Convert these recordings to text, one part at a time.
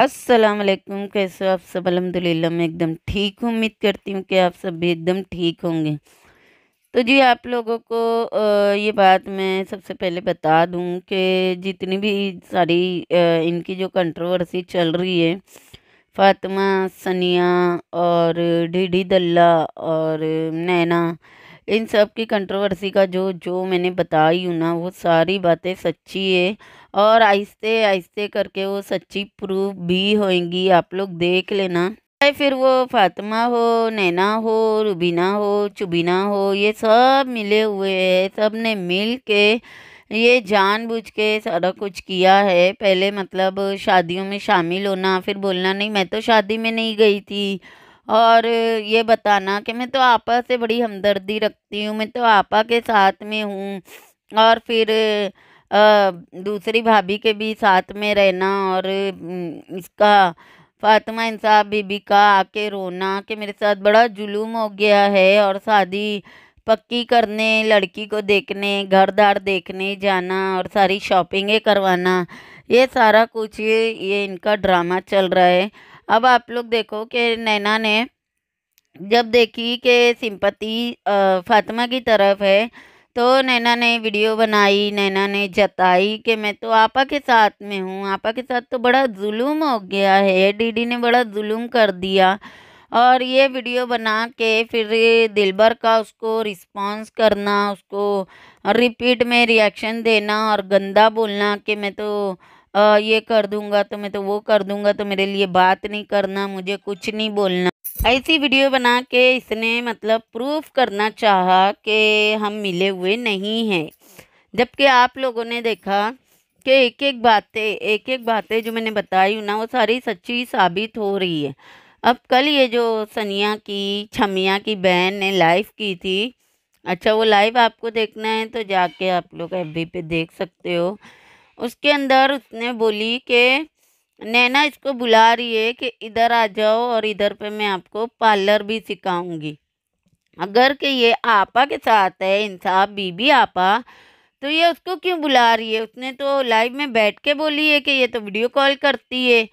अस्सलाम वालेकुम कैसे हो आप सब अलहमदिल्ला मैं एकदम ठीक हूँ उम्मीद करती हूँ कि आप सब भी एकदम ठीक होंगे तो जी आप लोगों को ये बात मैं सबसे पहले बता दूँ कि जितनी भी सारी इनकी जो कंट्रोवर्सी चल रही है फातिमा सनिया और डीडी दल्ला और नैना इन सब की कंट्रोवर्सी का जो जो मैंने बताई हूँ ना वो सारी बातें सच्ची है और आहिस्ते आहिस्ते करके वो सच्ची प्रूफ भी होएंगी आप लोग देख लेना चाहे फिर वो फातिमा हो नैना हो रुबीना हो चुबीना हो ये सब मिले हुए हैं सब ने मिल के ये जानबूझ के सारा कुछ किया है पहले मतलब शादियों में शामिल होना फिर बोलना नहीं मैं तो शादी में नहीं गई थी और ये बताना कि मैं तो आपा से बड़ी हमदर्दी रखती हूँ मैं तो आपा के साथ में हूँ और फिर आ, दूसरी भाभी के भी साथ में रहना और इसका फातिमा इंसाफ बीबी का आके रोना कि मेरे साथ बड़ा जुलूम हो गया है और शादी पक्की करने लड़की को देखने घरदार देखने जाना और सारी शॉपिंगें करवाना ये सारा कुछ ये, ये इनका ड्रामा चल रहा है अब आप लोग देखो कि नैना ने जब देखी कि सिंपति फातिमा की तरफ है तो नैना ने वीडियो बनाई नैना ने जताई कि मैं तो आपा के साथ में हूँ आपा के साथ तो बड़ा जुलूम हो गया है डीडी ने बड़ा जुलूम कर दिया और ये वीडियो बना के फिर दिलबर का उसको रिस्पांस करना उसको रिपीट में रिएक्शन देना और गंदा बोलना कि मैं तो आ, ये कर दूंगा तो मैं तो वो कर दूंगा तो मेरे लिए बात नहीं करना मुझे कुछ नहीं बोलना ऐसी वीडियो बना के इसने मतलब प्रूफ करना चाहा कि हम मिले हुए नहीं हैं जबकि आप लोगों ने देखा कि एक एक बातें एक एक बातें जो मैंने बताई ना वो सारी सच्ची साबित हो रही है अब कल ये जो सनिया की छमिया की बहन ने लाइव की थी अच्छा वो लाइव आपको देखना है तो जाके आप लोग एफ पे देख सकते हो उसके अंदर उसने बोली कि नैना इसको बुला रही है कि इधर आ जाओ और इधर पे मैं आपको पार्लर भी सिखाऊंगी अगर कि ये आपा के साथ है इंसाफ बीबी आपा तो ये उसको क्यों बुला रही है उसने तो लाइव में बैठ के बोली है कि ये तो वीडियो कॉल करती है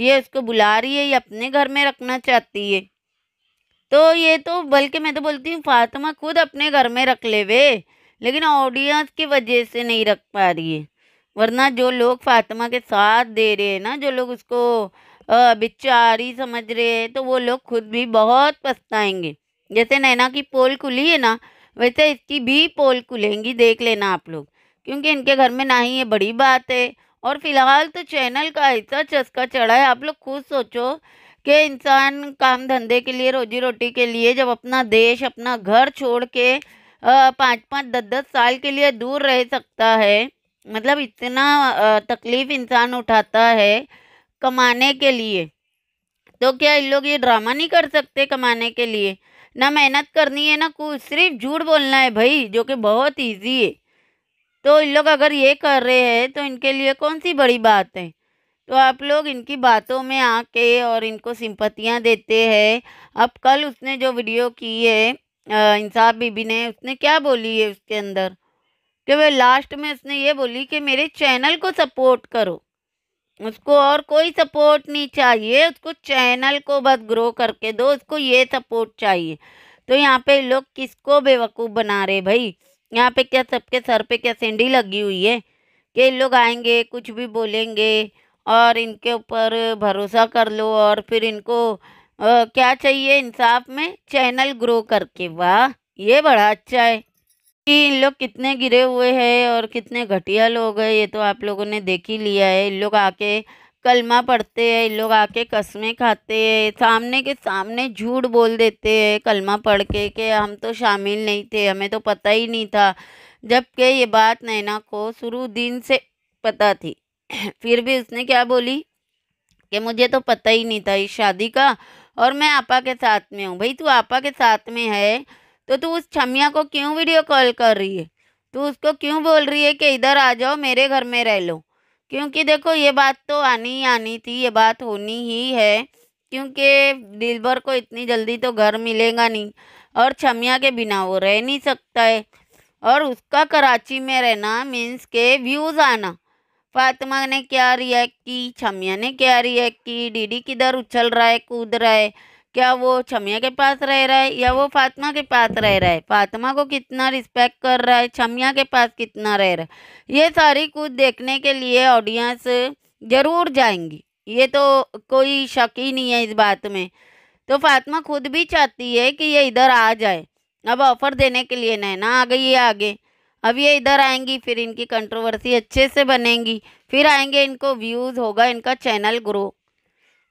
ये उसको बुला रही है ये अपने घर में रखना चाहती है तो ये तो बल्कि मैं तो बोलती हूँ फातिमा खुद अपने घर में रख ले वे लेकिन ऑडियंस की वजह से नहीं रख पा रही है वरना जो लोग फातिमा के साथ दे रहे हैं ना जो लोग उसको बिचारी समझ रहे हैं तो वो लोग खुद भी बहुत पछताएंगे जैसे नैना की पोल खुली है ना वैसे इसकी भी पोल खुलेंगी देख लेना आप लोग क्योंकि इनके घर में ना ही ये बड़ी बात है और फिलहाल तो चैनल का ऐसा चस्का चढ़ा है आप लोग खुद सोचो कि इंसान काम धंधे के लिए रोजी रोटी के लिए जब अपना देश अपना घर छोड़ के पाँच पाँच दस दस साल के लिए दूर रह सकता है मतलब इतना तकलीफ़ इंसान उठाता है कमाने के लिए तो क्या इन लोग ये ड्रामा नहीं कर सकते कमाने के लिए ना मेहनत करनी है ना कुछ सिर्फ झूठ बोलना है भाई जो कि बहुत ईजी है तो इन लोग अगर ये कर रहे हैं तो इनके लिए कौन सी बड़ी बात है तो आप लोग इनकी बातों में आके और इनको सिंपतियाँ देते हैं अब कल उसने जो वीडियो की है इंसाफ बीबी ने उसने क्या बोली है उसके अंदर कि वह लास्ट में उसने ये बोली कि मेरे चैनल को सपोर्ट करो उसको और कोई सपोर्ट नहीं चाहिए उसको चैनल को बस ग्रो करके दो उसको ये सपोर्ट चाहिए तो यहाँ पे लोग किसको बेवकूफ़ बना रहे भाई यहाँ पे क्या सबके सर पे क्या सेंडी लगी हुई है कि लोग आएंगे कुछ भी बोलेंगे और इनके ऊपर भरोसा कर लो और फिर इनको आ, क्या चाहिए इंसाफ में चैनल ग्रो करके वाह ये बड़ा अच्छा है कि इन लोग कितने गिरे हुए हैं और कितने घटिया लोग हैं ये तो आप लोगों ने देख ही लिया है इन लोग आके कलमा पढ़ते हैं इन लोग आके कस्में खाते हैं सामने के सामने झूठ बोल देते हैं कलमा पढ़ के कि हम तो शामिल नहीं थे हमें तो पता ही नहीं था जबकि ये बात नैना को शुरू दिन से पता थी फिर भी उसने क्या बोली कि मुझे तो पता ही नहीं था इस शादी का और मैं आपा के साथ में हूँ भाई तू आपा के साथ में है तो तू उस छमिया को क्यों वीडियो कॉल कर रही है तू उसको क्यों बोल रही है कि इधर आ जाओ मेरे घर में रह लो क्योंकि देखो ये बात तो आनी ही आनी थी ये बात होनी ही है क्योंकि दिलबर को इतनी जल्दी तो घर मिलेगा नहीं और छमिया के बिना वो रह नहीं सकता है और उसका कराची में रहना मीन्स के व्यूज़ आना फातिमा ने क्या रिएक्ट की छमिया ने क्या रिएक्ट की डीडी किधर उछल रहा है कूद रहा है क्या वो छमिया के पास रह रहा है या वो फातिमा के पास रह रहा है फातिमा को कितना रिस्पेक्ट कर रहा है छमिया के पास कितना रह रहा है ये सारी कुछ देखने के लिए ऑडियंस ज़रूर जाएंगी ये तो कोई शक ही नहीं है इस बात में तो फातिमा खुद भी चाहती है कि ये इधर आ जाए अब ऑफ़र देने के लिए ना आ गई है आगे अब ये इधर आएंगी फिर इनकी कंट्रोवर्सी अच्छे से बनेंगी फिर आएंगे इनको व्यूज़ होगा इनका चैनल ग्रो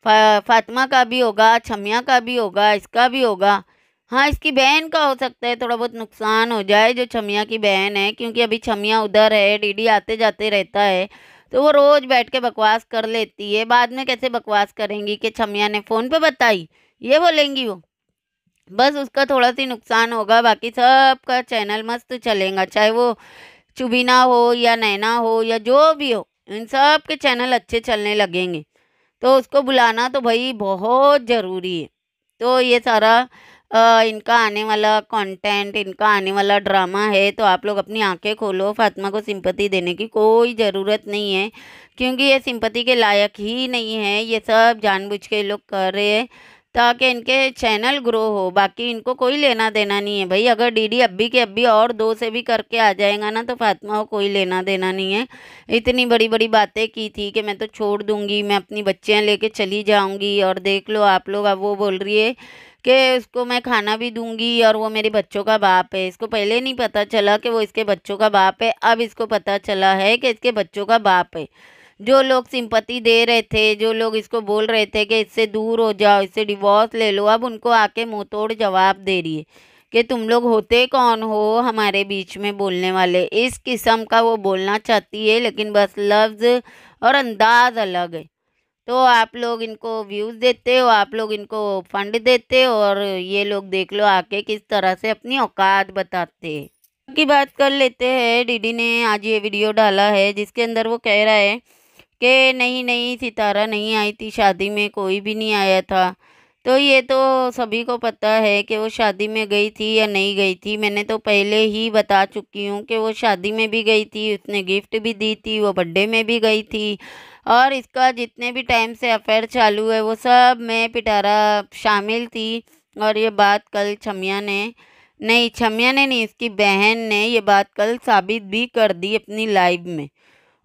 फा, फातिमा का भी होगा छमिया का भी होगा इसका भी होगा हाँ इसकी बहन का हो सकता है थोड़ा बहुत नुकसान हो जाए जो छमिया की बहन है क्योंकि अभी छमिया उधर है डीडी आते जाते रहता है तो वो रोज़ बैठ के बकवास कर लेती है बाद में कैसे बकवास करेंगी कि छमिया ने फ़ोन पे बताई ये बोलेंगी वो बस उसका थोड़ा सी नुकसान होगा बाकी सबका चैनल मस्त चलेगा चाहे वो चुबीना हो या नैना हो या जो भी हो इन सब के चैनल अच्छे चलने लगेंगे तो उसको बुलाना तो भाई बहुत ज़रूरी है तो ये सारा आ, इनका आने वाला कंटेंट इनका आने वाला ड्रामा है तो आप लोग अपनी आंखें खोलो फातिमा को सिंपति देने की कोई ज़रूरत नहीं है क्योंकि ये सिंपति के लायक ही नहीं है ये सब जानबूझ के लोग कर रहे हैं ताकि इनके चैनल ग्रो हो बाकी इनको कोई लेना देना नहीं है भाई अगर डीडी अभी के अभी और दो से भी करके आ जाएगा ना तो फातिमा को कोई लेना देना नहीं है इतनी बड़ी बड़ी बातें की थी कि मैं तो छोड़ दूँगी मैं अपनी बच्चियाँ लेके चली जाऊँगी और देख लो आप लोग अब वो बोल रही है कि उसको मैं खाना भी दूंगी और वो मेरे बच्चों का बाप है इसको पहले नहीं पता चला कि वो इसके बच्चों का बाप है अब इसको पता चला है कि इसके बच्चों का बाप है जो लोग सिंपत्ति दे रहे थे जो लोग इसको बोल रहे थे कि इससे दूर हो जाओ इससे डिवोर्स ले लो अब उनको आके मुँह तोड़ जवाब दे रही है कि तुम लोग होते कौन हो हमारे बीच में बोलने वाले इस किस्म का वो बोलना चाहती है लेकिन बस लफ्ज़ और अंदाज अलग है तो आप लोग इनको व्यूज़ देते हो आप लोग इनको फंड देते हो और ये लोग देख लो आके किस तरह से अपनी औकात बताते की बात कर लेते हैं डीडी ने आज ये वीडियो डाला है जिसके अंदर वो कह रहा है कि नहीं नहीं सितारा नहीं आई थी शादी में कोई भी नहीं आया था तो ये तो सभी को पता है कि वो शादी में गई थी या नहीं गई थी मैंने तो पहले ही बता चुकी हूँ कि वो शादी में भी गई थी उसने गिफ्ट भी दी थी वो बर्थडे में भी गई थी और इसका जितने भी टाइम से अफेयर चालू है वो सब में पिटारा शामिल थी और ये बात कल छमिया ने नहीं छमिया ने नहीं इसकी बहन ने ये बात कल साबित भी कर दी अपनी लाइव में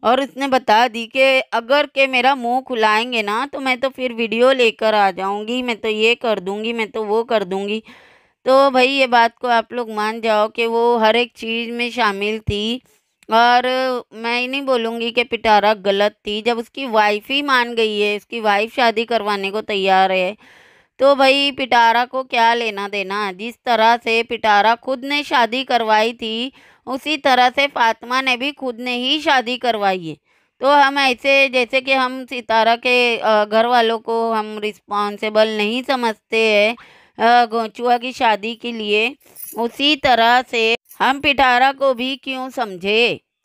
और उसने बता दी कि अगर के मेरा मुंह खुलाएंगे ना तो मैं तो फिर वीडियो लेकर आ जाऊंगी मैं तो ये कर दूंगी मैं तो वो कर दूंगी तो भाई ये बात को आप लोग मान जाओ कि वो हर एक चीज़ में शामिल थी और मैं ही नहीं बोलूँगी कि पिटारा गलत थी जब उसकी वाइफ ही मान गई है उसकी वाइफ शादी करवाने को तैयार है तो भाई पिटारा को क्या लेना देना जिस तरह से पिटारा खुद ने शादी करवाई थी उसी तरह से फातिमा ने भी खुद ने ही शादी करवाई है तो हम ऐसे जैसे कि हम सितारा के घर वालों को हम रिस्पॉन्सिबल नहीं समझते हैं गोचुआ की शादी के लिए उसी तरह से हम पिटारा को भी क्यों समझे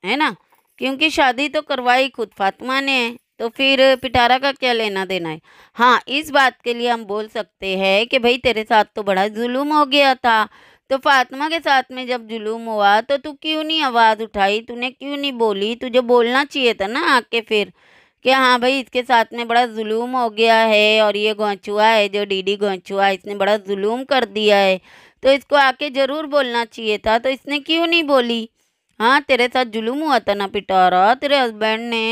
है ना क्योंकि शादी तो करवाई खुद फातिमा ने तो फिर पिटारा का क्या लेना देना है हाँ इस बात के लिए हम बोल सकते हैं कि भाई तेरे साथ तो बड़ा जुल्म हो गया था तो फातिमा के साथ में जब जुलूम हुआ तो तू क्यों नहीं आवाज़ उठाई तूने क्यों नहीं बोली तुझे बोलना चाहिए था ना आके फिर कि हाँ भाई इसके साथ में बड़ा जुलूम हो गया है और ये गोंचुआ है जो डीडी गोंचुआ इसने बड़ा जुलूम कर दिया है तो इसको आके ज़रूर बोलना चाहिए था तो इसने क्यों नहीं बोली हाँ तेरे साथ जुलूम हुआ था ना पिटारा तेरे हस्बैंड ने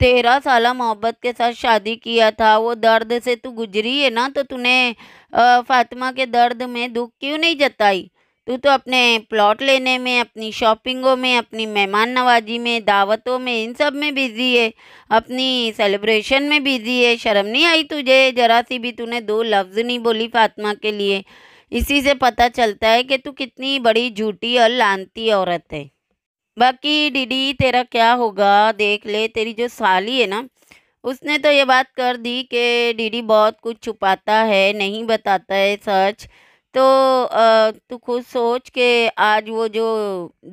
तेरह साल मोहब्बत के साथ शादी किया था वो दर्द से तू गुजरी है ना तो तूने फातिमा के दर्द में दुख क्यों नहीं जताई तू तो अपने प्लॉट लेने में अपनी शॉपिंगों में अपनी मेहमान नवाजी में दावतों में इन सब में बिज़ी है अपनी सेलिब्रेशन में बिज़ी है शर्म नहीं आई तुझे ज़रा सी भी तूने दो लफ्ज़ नहीं बोली फातिमा के लिए इसी से पता चलता है कि तू कितनी बड़ी झूठी और लानती औरत है बाकी डीडी तेरा क्या होगा देख ले तेरी जो साली है ना उसने तो ये बात कर दी कि डीडी बहुत कुछ छुपाता है नहीं बताता है सच तो तू खुद सोच के आज वो जो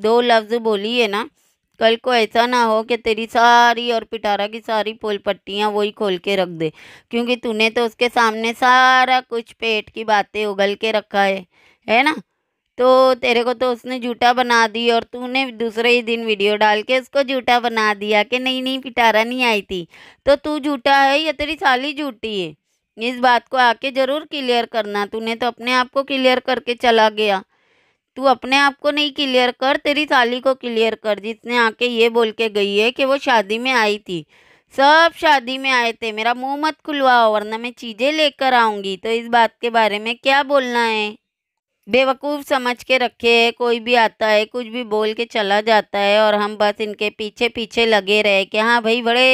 दो लफ्ज़ बोली है ना कल को ऐसा ना हो कि तेरी सारी और पिटारा की सारी पोल पट्टियाँ वही खोल के रख दे क्योंकि तूने तो उसके सामने सारा कुछ पेट की बातें उगल के रखा है है ना तो तेरे को तो उसने जूटा बना दी और तूने दूसरे ही दिन वीडियो डाल के उसको जूटा बना दिया कि नहीं नहीं पिटारा नहीं आई थी तो तू जूटा है या तेरी साली झूठी है इस बात को आके ज़रूर क्लियर करना तूने तो अपने आप को क्लियर करके चला गया तू अपने आप को नहीं क्लियर कर तेरी साली को क्लियर कर जिसने आके ये बोल के गई है कि वो शादी में आई थी सब शादी में आए थे मेरा मुंह मत खुलवाओ वरना मैं चीज़ें लेकर आऊँगी तो इस बात के बारे में क्या बोलना है बेवकूफ़ समझ के रखे है कोई भी आता है कुछ भी बोल के चला जाता है और हम बस इनके पीछे पीछे लगे रहे कि हाँ भाई बड़े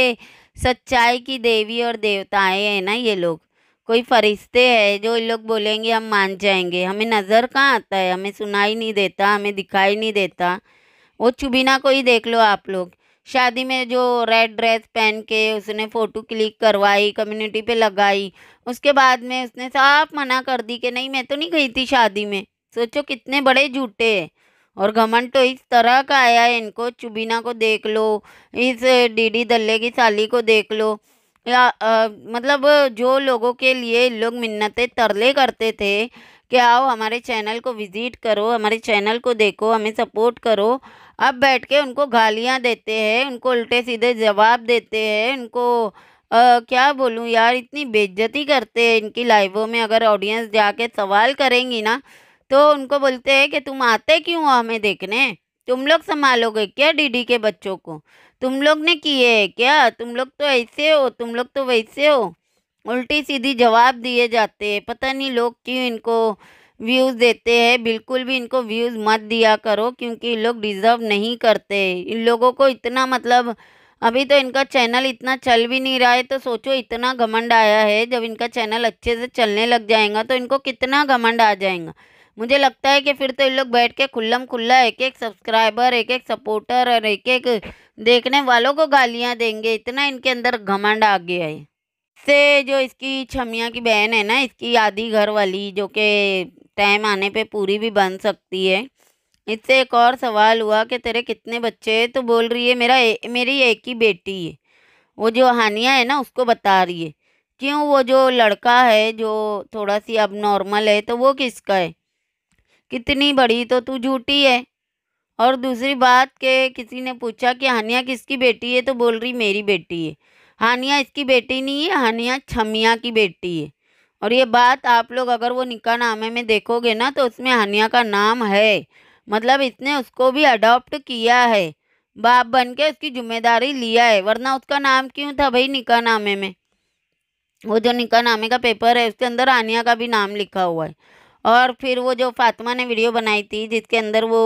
सच्चाई की देवी और देवताएँ हैं ना ये लोग कोई फरिश्ते हैं जो इन लोग बोलेंगे हम मान जाएंगे हमें नज़र कहाँ आता है हमें सुनाई नहीं देता हमें दिखाई नहीं देता वो चुबिना को ही देख लो आप लोग शादी में जो रेड ड्रेस पहन के उसने फ़ोटो क्लिक करवाई कम्युनिटी पे लगाई उसके बाद में उसने साफ मना कर दी कि नहीं मैं तो नहीं गई थी शादी में सोचो कितने बड़े झूठे और घमंड तो इस तरह का आया है इनको चुबिना को देख लो इस डीडी दल्ले की साली को देख लो या आ, मतलब जो लोगों के लिए लोग मिन्नतें तरले करते थे कि आओ हमारे चैनल को विज़िट करो हमारे चैनल को देखो हमें सपोर्ट करो अब बैठ के उनको गालियाँ देते हैं उनको उल्टे सीधे जवाब देते हैं उनको आ, क्या बोलूँ यार इतनी बेज्ज़ती करते हैं इनकी लाइवों में अगर ऑडियंस जाके सवाल करेंगी ना तो उनको बोलते हैं कि तुम आते क्यों हो हमें देखने तुम लोग संभालोगे क्या डीडी के बच्चों को तुम लोग ने किए है क्या तुम लोग तो ऐसे हो तुम लोग तो वैसे हो उल्टी सीधी जवाब दिए जाते हैं पता नहीं लोग क्यों इनको व्यूज़ देते हैं बिल्कुल भी इनको व्यूज़ मत दिया करो क्योंकि इन लोग डिज़र्व नहीं करते इन लोगों को इतना मतलब अभी तो इनका चैनल इतना चल भी नहीं रहा है तो सोचो इतना घमंड आया है जब इनका चैनल अच्छे से चलने लग जाएगा तो इनको कितना घमंड आ जाएगा मुझे लगता है कि फिर तो इन लोग बैठ के खुल्लम खुल्ला एक एक सब्सक्राइबर एक एक सपोर्टर और एक एक देखने वालों को गालियाँ देंगे इतना इनके अंदर घमंड आ गया है से जो इसकी छमिया की बहन है ना इसकी आधी घर वाली जो कि टाइम आने पे पूरी भी बन सकती है इससे एक और सवाल हुआ कि तेरे कितने बच्चे हैं तो बोल रही है मेरा ए, मेरी एक ही बेटी है वो जो हानिया है ना उसको बता रही है क्यों वो जो लड़का है जो थोड़ा सी अब नॉर्मल है तो वो किसका है कितनी बड़ी तो तू झूठी है और दूसरी बात के किसी ने पूछा कि हानिया किसकी बेटी है तो बोल रही मेरी बेटी है हानिया इसकी बेटी नहीं है हानिया छमिया की बेटी है और ये बात आप लोग अगर वो निका नामे में देखोगे ना तो उसमें हानिया का नाम है मतलब इसने उसको भी अडॉप्ट किया है बाप बन के उसकी जिम्मेदारी लिया है वरना उसका नाम क्यों था भाई निका नामे में वो जो निका नामे का पेपर है उसके अंदर हानिया का भी नाम लिखा हुआ है और फिर वो जो फातिमा ने वीडियो बनाई थी जिसके अंदर वो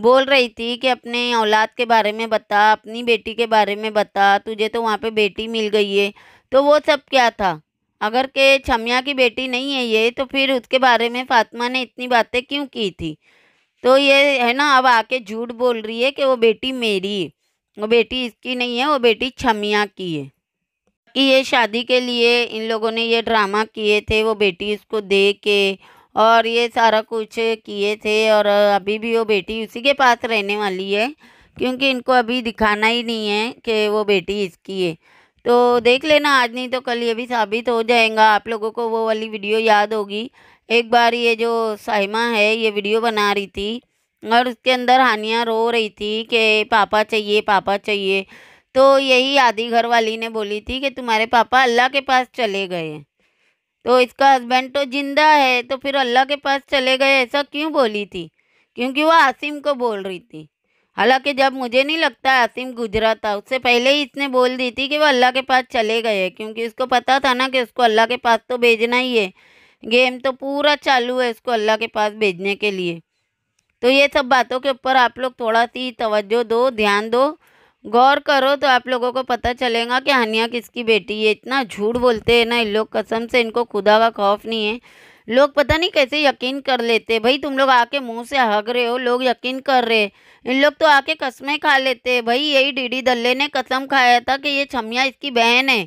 बोल रही थी कि अपने औलाद के बारे में बता अपनी बेटी के बारे में बता तुझे तो वहाँ पे बेटी मिल गई है तो वो सब क्या था अगर के छमिया की बेटी नहीं है ये तो फिर उसके बारे में फातिमा ने इतनी बातें क्यों की थी तो ये है ना अब आके झूठ बोल रही है कि वो बेटी मेरी है वो बेटी इसकी नहीं है वो बेटी छमिया की है कि ये शादी के लिए इन लोगों ने ये ड्रामा किए थे वो बेटी इसको दे के और ये सारा कुछ किए थे और अभी भी वो बेटी उसी के पास रहने वाली है क्योंकि इनको अभी दिखाना ही नहीं है कि वो बेटी इसकी है तो देख लेना आज नहीं तो कल ये भी साबित हो जाएगा आप लोगों को वो वाली वीडियो याद होगी एक बार ये जो साहिमा है ये वीडियो बना रही थी और उसके अंदर हानिया रो रही थी कि पापा चाहिए पापा चाहिए तो यही आधी घर वाली ने बोली थी कि तुम्हारे पापा अल्लाह के पास चले गए तो इसका हस्बैंड तो ज़िंदा है तो फिर अल्लाह के पास चले गए ऐसा क्यों बोली थी क्योंकि वो आसिम को बोल रही थी हालांकि जब मुझे नहीं लगता आसिम गुजरा था उससे पहले ही इसने बोल दी थी कि वो अल्लाह के पास चले गए क्योंकि उसको पता था ना कि उसको अल्लाह के पास तो भेजना ही है गेम तो पूरा चालू है उसको अल्लाह के पास भेजने के लिए तो ये सब बातों के ऊपर आप लोग थोड़ा सी तवज्जो दो ध्यान दो गौर करो तो आप लोगों को पता चलेगा कि हनिया किसकी बेटी है इतना झूठ बोलते हैं ना इन लोग कसम से इनको खुदा का खौफ नहीं है लोग पता नहीं कैसे यकीन कर लेते भाई तुम लोग आके मुंह से हग रहे हो लोग यकीन कर रहे इन लोग तो आके कसमें खा लेते भाई यही डीडी दल्ले ने कसम खाया था कि ये छमिया इसकी बहन है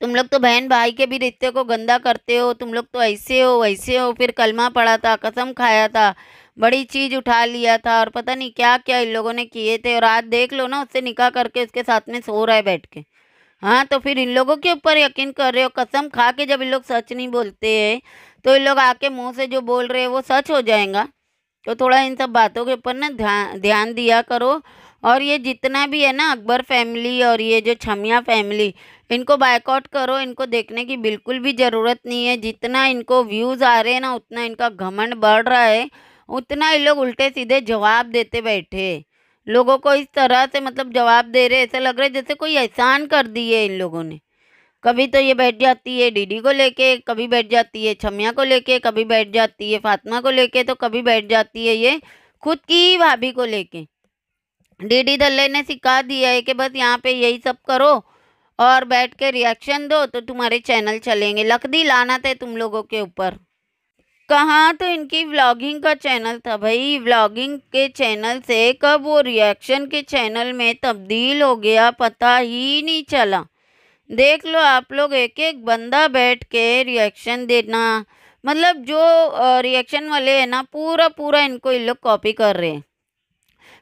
तुम लोग तो बहन भाई के भी रिश्ते को गंदा करते हो तुम लोग तो ऐसे हो वैसे हो फिर कलमा पड़ा था कसम खाया था बड़ी चीज़ उठा लिया था और पता नहीं क्या क्या इन लोगों ने किए थे और आज देख लो ना उससे निकाह करके उसके साथ में सो रहा है बैठ के हाँ तो फिर इन लोगों के ऊपर यकीन कर रहे हो कसम खा के जब इन लोग सच नहीं बोलते हैं तो इन लोग आके मुंह से जो बोल रहे हैं वो सच हो जाएगा तो थोड़ा इन सब बातों के ऊपर ना ध्यान ध्यान दिया करो और ये जितना भी है ना अकबर फैमिली और ये जो छमिया फैमिली इनको बायकॉट करो इनको देखने की बिल्कुल भी ज़रूरत नहीं है जितना इनको व्यूज़ आ रहे हैं ना उतना इनका घमंड बढ़ रहा है उतना ही लोग उल्टे सीधे जवाब देते बैठे लोगों को इस तरह से मतलब जवाब दे रहे ऐसा लग रहा है जैसे कोई एहसान कर दिए इन लोगों ने कभी तो ये बैठ जाती है डीडी को लेके कभी बैठ जाती है छमिया को लेके कभी बैठ जाती है फातिमा को लेके तो कभी बैठ जाती है ये खुद की ही भाभी को लेके डीडी दल्ले ने सिखा दिया है कि बस यहाँ पे यही सब करो और बैठ के रिएक्शन दो तो तुम्हारे चैनल चलेंगे लकदी लाना थे तुम लोगों के ऊपर कहाँ तो इनकी व्लॉगिंग का चैनल था भाई व्लॉगिंग के चैनल से कब वो रिएक्शन के चैनल में तब्दील हो गया पता ही नहीं चला देख लो आप लोग एक एक बंदा बैठ के रिएक्शन देना मतलब जो रिएक्शन वाले हैं ना पूरा पूरा इनको ये लोग कॉपी कर रहे हैं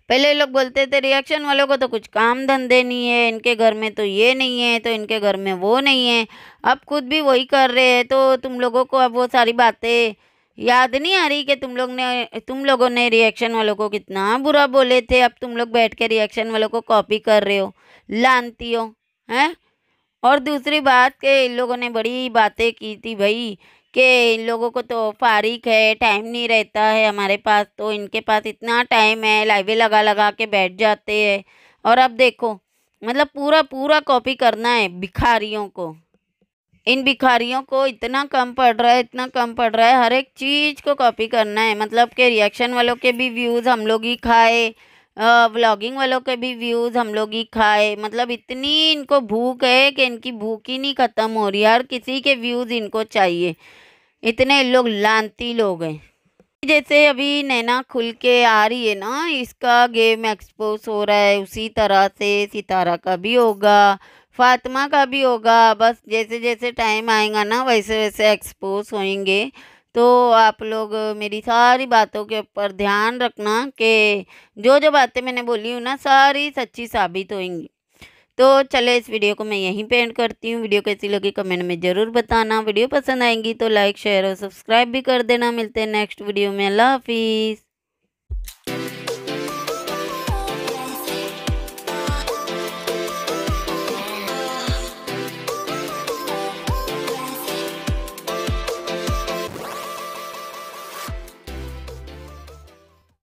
पहले लोग बोलते थे रिएक्शन वालों को तो कुछ काम धंधे नहीं है इनके घर में तो ये नहीं है तो इनके घर में वो नहीं है अब खुद भी वही कर रहे हैं तो तुम लोगों को अब वो सारी बातें याद नहीं आ रही कि तुम लोग ने तुम लोगों ने रिएक्शन वालों को कितना बुरा बोले थे अब तुम लोग बैठ के रिएक्शन वालों को कॉपी कर रहे हो लानती हो हैं और दूसरी बात कि इन लोगों ने बड़ी बातें की थी भाई कि इन लोगों को तो फारिक है टाइम नहीं रहता है हमारे पास तो इनके पास इतना टाइम है लाइवे लगा लगा के बैठ जाते हैं और अब देखो मतलब पूरा पूरा कॉपी करना है भिखारियों को इन भिखारियों को इतना कम पड़ रहा है इतना कम पड़ रहा है हर एक चीज़ को कॉपी करना है मतलब के रिएक्शन वालों के भी व्यूज़ हम लोग ही खाए व्लॉगिंग वालों के भी व्यूज़ हम लोग ही खाए मतलब इतनी इनको भूख है कि इनकी भूख ही नहीं ख़त्म हो रही हर किसी के व्यूज़ इनको चाहिए इतने लोग लानती लोग हैं जैसे अभी नैना खुल के आ रही है ना इसका गेम एक्सपोज हो रहा है उसी तरह से सितारा का भी होगा फातिमा का भी होगा बस जैसे जैसे टाइम आएगा ना वैसे वैसे एक्सपोज होंगे तो आप लोग मेरी सारी बातों के ऊपर ध्यान रखना कि जो जो बातें मैंने बोली हूँ ना सारी सच्ची साबित होंगी तो चले इस वीडियो को मैं यहीं पे एंड करती हूँ वीडियो कैसी लगी कमेंट में ज़रूर बताना वीडियो पसंद आएंगी तो लाइक शेयर और सब्सक्राइब भी कर देना मिलते हैं नेक्स्ट वीडियो में अल्लाह हाफिज़